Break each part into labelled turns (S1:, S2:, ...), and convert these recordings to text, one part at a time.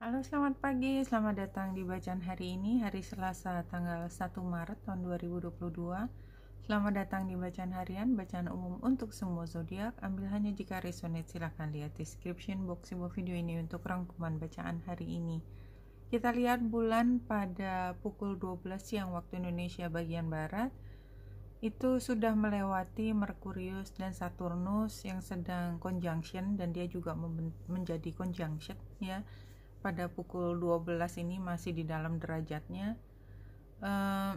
S1: Halo selamat pagi, selamat datang di bacaan hari ini hari Selasa tanggal 1 Maret tahun 2022 Selamat datang di bacaan harian, bacaan umum untuk semua zodiak. Ambil hanya jika resonate silahkan lihat description box di bawah video ini untuk rangkuman bacaan hari ini Kita lihat bulan pada pukul 12 siang waktu Indonesia bagian Barat itu sudah melewati Merkurius dan Saturnus yang sedang conjunction dan dia juga menjadi conjunction ya pada pukul 12 ini masih di dalam derajatnya uh,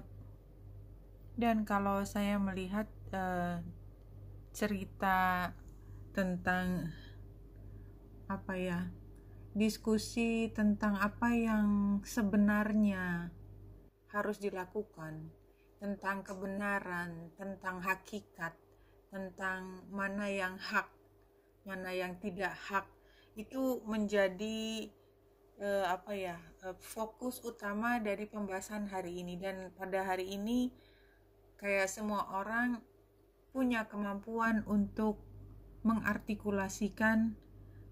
S1: dan kalau saya melihat uh, cerita tentang apa ya diskusi tentang apa yang sebenarnya harus dilakukan tentang kebenaran, tentang hakikat, tentang mana yang hak, mana yang tidak hak, itu menjadi uh, apa ya uh, fokus utama dari pembahasan hari ini dan pada hari ini kayak semua orang punya kemampuan untuk mengartikulasikan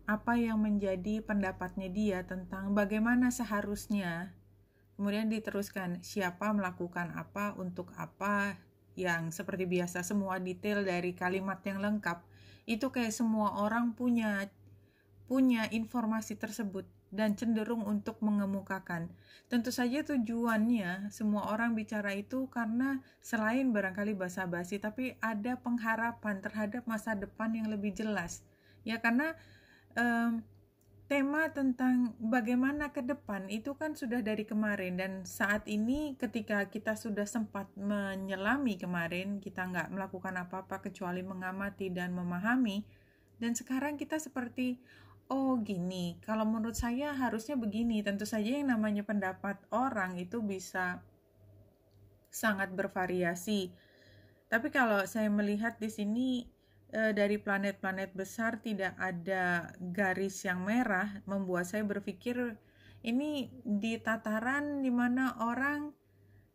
S1: apa yang menjadi pendapatnya dia tentang bagaimana seharusnya kemudian diteruskan siapa melakukan apa untuk apa yang seperti biasa semua detail dari kalimat yang lengkap itu kayak semua orang punya punya informasi tersebut dan cenderung untuk mengemukakan. Tentu saja tujuannya semua orang bicara itu karena selain barangkali basa-basi tapi ada pengharapan terhadap masa depan yang lebih jelas. Ya karena um, tema tentang bagaimana ke depan itu kan sudah dari kemarin dan saat ini ketika kita sudah sempat menyelami kemarin kita nggak melakukan apa-apa kecuali mengamati dan memahami dan sekarang kita seperti oh gini, kalau menurut saya harusnya begini. Tentu saja yang namanya pendapat orang itu bisa sangat bervariasi. Tapi kalau saya melihat di sini eh, dari planet-planet besar tidak ada garis yang merah membuat saya berpikir ini di tataran di mana orang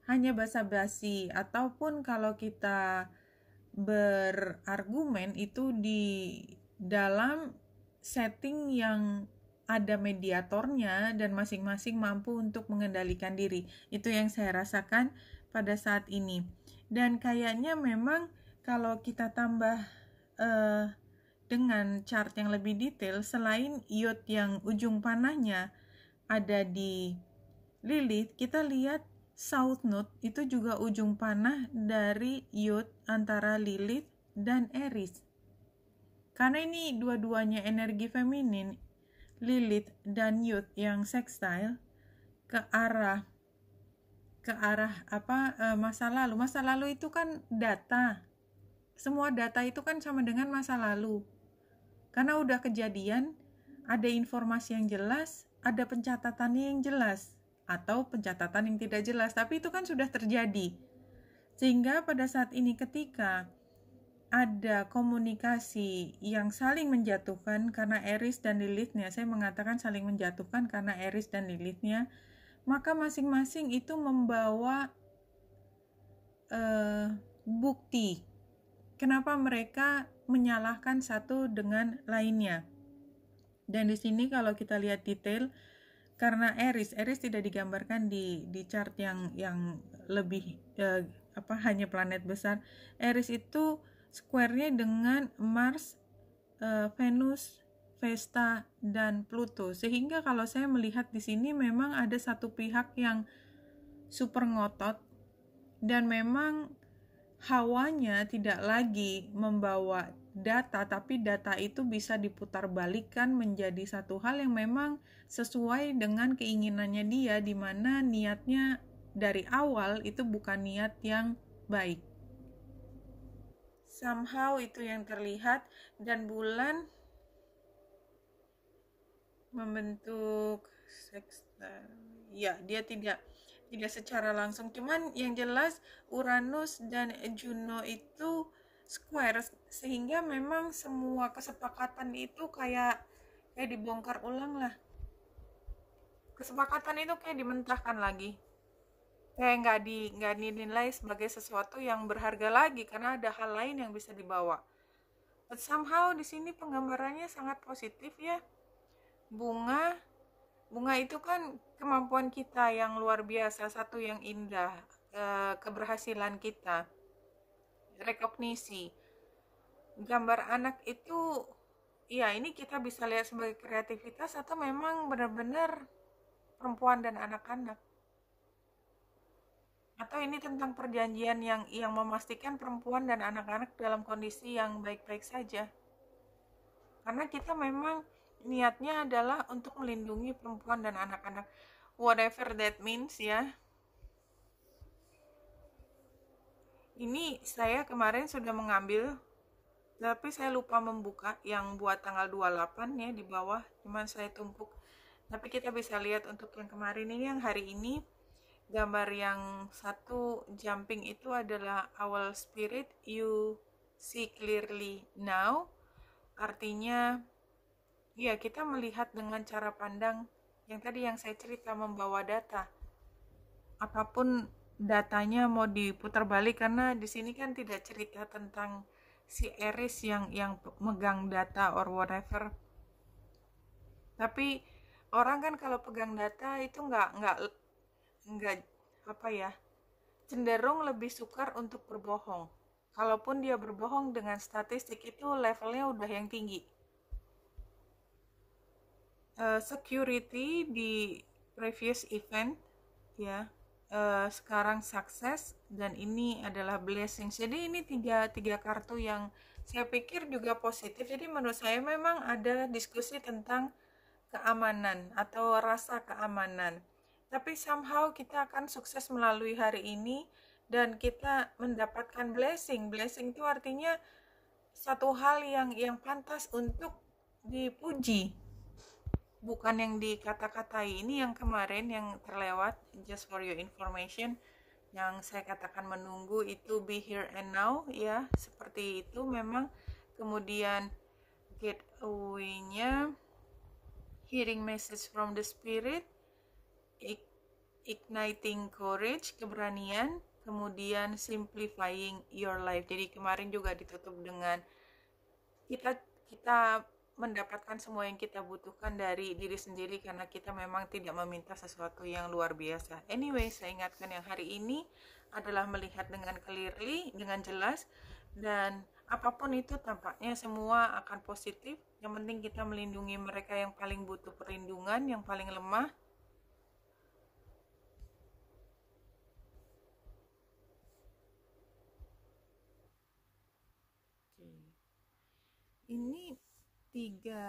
S1: hanya basa-basi ataupun kalau kita berargumen itu di dalam setting yang ada mediatornya dan masing-masing mampu untuk mengendalikan diri. Itu yang saya rasakan pada saat ini. Dan kayaknya memang kalau kita tambah uh, dengan chart yang lebih detail, selain iot yang ujung panahnya ada di lilit kita lihat South Node itu juga ujung panah dari iot antara lilit dan Eris. Karena ini dua-duanya energi feminin, Lilith dan Yud yang sextile ke arah ke arah apa eh, masa lalu. Masa lalu itu kan data. Semua data itu kan sama dengan masa lalu. Karena udah kejadian, ada informasi yang jelas, ada pencatatannya yang jelas atau pencatatan yang tidak jelas, tapi itu kan sudah terjadi. Sehingga pada saat ini ketika ada komunikasi yang saling menjatuhkan karena Eris dan Lilithnya, saya mengatakan saling menjatuhkan karena Eris dan Lilithnya, maka masing-masing itu membawa uh, bukti kenapa mereka menyalahkan satu dengan lainnya. Dan di sini kalau kita lihat detail, karena Eris, Eris tidak digambarkan di di chart yang yang lebih uh, apa hanya planet besar. Eris itu square-nya dengan Mars, eh, Venus, Vesta, dan Pluto. Sehingga kalau saya melihat di sini memang ada satu pihak yang super ngotot dan memang hawanya tidak lagi membawa data tapi data itu bisa diputarbalikkan menjadi satu hal yang memang sesuai dengan keinginannya dia di mana niatnya dari awal itu bukan niat yang baik somehow itu yang terlihat dan bulan membentuk sextile. Ya, dia tidak tidak secara langsung. Cuman yang jelas Uranus dan Juno itu square sehingga memang semua kesepakatan itu kayak kayak dibongkar ulang lah. Kesepakatan itu kayak dimentahkan lagi kayak nggak di nggak dinilai sebagai sesuatu yang berharga lagi karena ada hal lain yang bisa dibawa. But somehow di sini penggambarannya sangat positif ya. Bunga bunga itu kan kemampuan kita yang luar biasa, satu yang indah, eh, keberhasilan kita. Rekognisi. Gambar anak itu ya ini kita bisa lihat sebagai kreativitas atau memang benar-benar perempuan dan anak-anak atau ini tentang perjanjian yang yang memastikan perempuan dan anak-anak dalam kondisi yang baik-baik saja karena kita memang niatnya adalah untuk melindungi perempuan dan anak-anak whatever that means ya ini saya kemarin sudah mengambil tapi saya lupa membuka yang buat tanggal 28 ya di bawah cuman saya tumpuk tapi kita bisa lihat untuk yang kemarin ini yang hari ini gambar yang satu jumping itu adalah our spirit you see clearly now artinya ya kita melihat dengan cara pandang yang tadi yang saya cerita membawa data apapun datanya mau diputar balik karena di sini kan tidak cerita tentang si Eris yang yang megang data or whatever tapi orang kan kalau pegang data itu nggak nggak enggak apa ya cenderung lebih sukar untuk berbohong. Kalaupun dia berbohong dengan statistik itu levelnya udah yang tinggi. Uh, security di previous event ya uh, sekarang sukses dan ini adalah blessing. Jadi ini tiga tiga kartu yang saya pikir juga positif. Jadi menurut saya memang ada diskusi tentang keamanan atau rasa keamanan tapi somehow kita akan sukses melalui hari ini dan kita mendapatkan blessing. Blessing itu artinya satu hal yang yang pantas untuk dipuji. Bukan yang dikata kata ini yang kemarin yang terlewat just for your information yang saya katakan menunggu itu be here and now ya seperti itu memang kemudian get away-nya hearing message from the spirit igniting courage, keberanian, kemudian simplifying your life. Jadi kemarin juga ditutup dengan kita kita mendapatkan semua yang kita butuhkan dari diri sendiri karena kita memang tidak meminta sesuatu yang luar biasa. Anyway, saya ingatkan yang hari ini adalah melihat dengan clearly, dengan jelas dan apapun itu tampaknya semua akan positif. Yang penting kita melindungi mereka yang paling butuh perlindungan, yang paling lemah ini tiga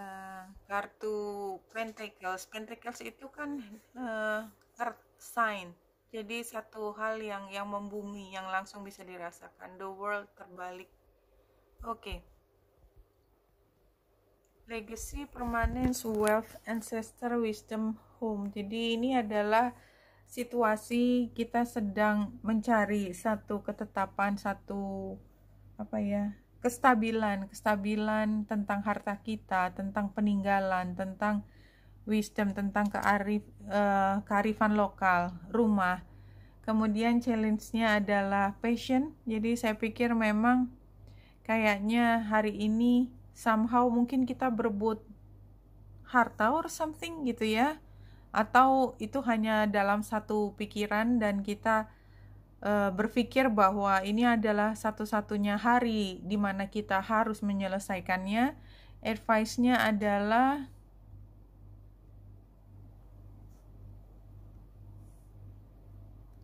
S1: kartu Pentacles. Pentacles itu kan uh, earth sign. Jadi satu hal yang yang membumi yang langsung bisa dirasakan. The world terbalik. Oke. Okay. Legacy, permanence, wealth, ancestor, wisdom, home. Jadi ini adalah situasi kita sedang mencari satu ketetapan, satu apa ya? kestabilan, kestabilan tentang harta kita, tentang peninggalan, tentang wisdom, tentang kearif, uh, kearifan lokal, rumah. Kemudian challenge-nya adalah passion. Jadi saya pikir memang kayaknya hari ini somehow mungkin kita berebut harta or something gitu ya. Atau itu hanya dalam satu pikiran dan kita Eh, berpikir bahwa ini adalah satu-satunya hari di mana kita harus menyelesaikannya, advice-nya adalah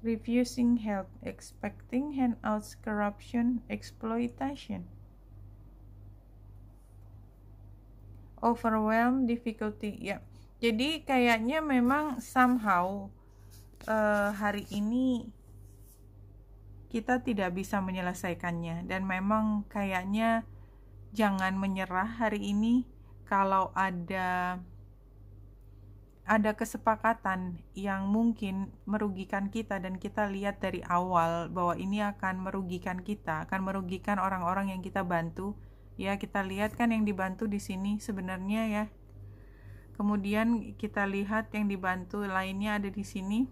S1: refusing help, expecting handouts, corruption, exploitation. Overwhelm, difficulty, ya. Yeah. Jadi kayaknya memang somehow uh, hari ini kita tidak bisa menyelesaikannya dan memang kayaknya jangan menyerah hari ini kalau ada ada kesepakatan yang mungkin merugikan kita dan kita lihat dari awal bahwa ini akan merugikan kita, akan merugikan orang-orang yang kita bantu. Ya, kita lihat kan yang dibantu di sini sebenarnya ya. Kemudian kita lihat yang dibantu lainnya ada di sini.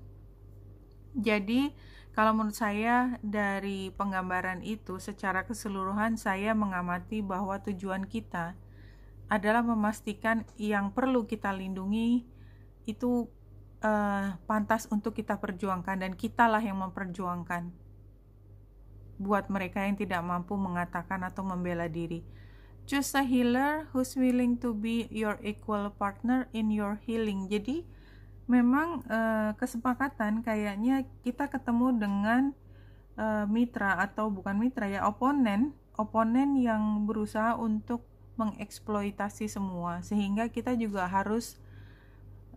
S1: Jadi kalau menurut saya dari penggambaran itu secara keseluruhan saya mengamati bahwa tujuan kita adalah memastikan yang perlu kita lindungi itu uh, pantas untuk kita perjuangkan dan kitalah yang memperjuangkan buat mereka yang tidak mampu mengatakan atau membela diri. Choose a healer who's willing to be your equal partner in your healing. Jadi, memang eh, kesepakatan kayaknya kita ketemu dengan eh, mitra atau bukan mitra ya oponen oponen yang berusaha untuk mengeksploitasi semua sehingga kita juga harus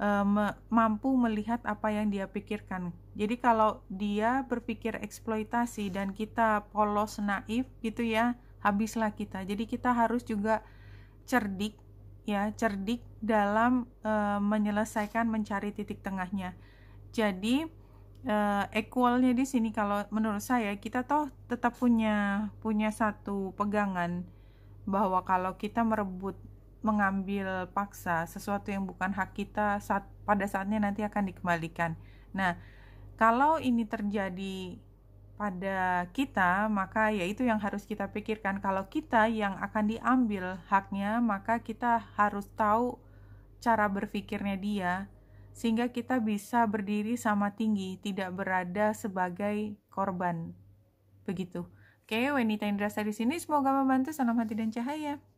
S1: eh, mampu melihat apa yang dia pikirkan jadi kalau dia berpikir eksploitasi dan kita polos naif gitu ya habislah kita jadi kita harus juga cerdik ya cerdik dalam uh, menyelesaikan mencari titik tengahnya. Jadi uh, equalnya di sini kalau menurut saya kita toh tetap punya punya satu pegangan bahwa kalau kita merebut mengambil paksa sesuatu yang bukan hak kita saat pada saatnya nanti akan dikembalikan. Nah, kalau ini terjadi pada kita, maka yaitu yang harus kita pikirkan. Kalau kita yang akan diambil haknya, maka kita harus tahu cara berpikirnya dia, sehingga kita bisa berdiri sama tinggi, tidak berada sebagai korban. Begitu. Oke, Wenita Indrasa di sini. Semoga membantu. Salam hati dan cahaya.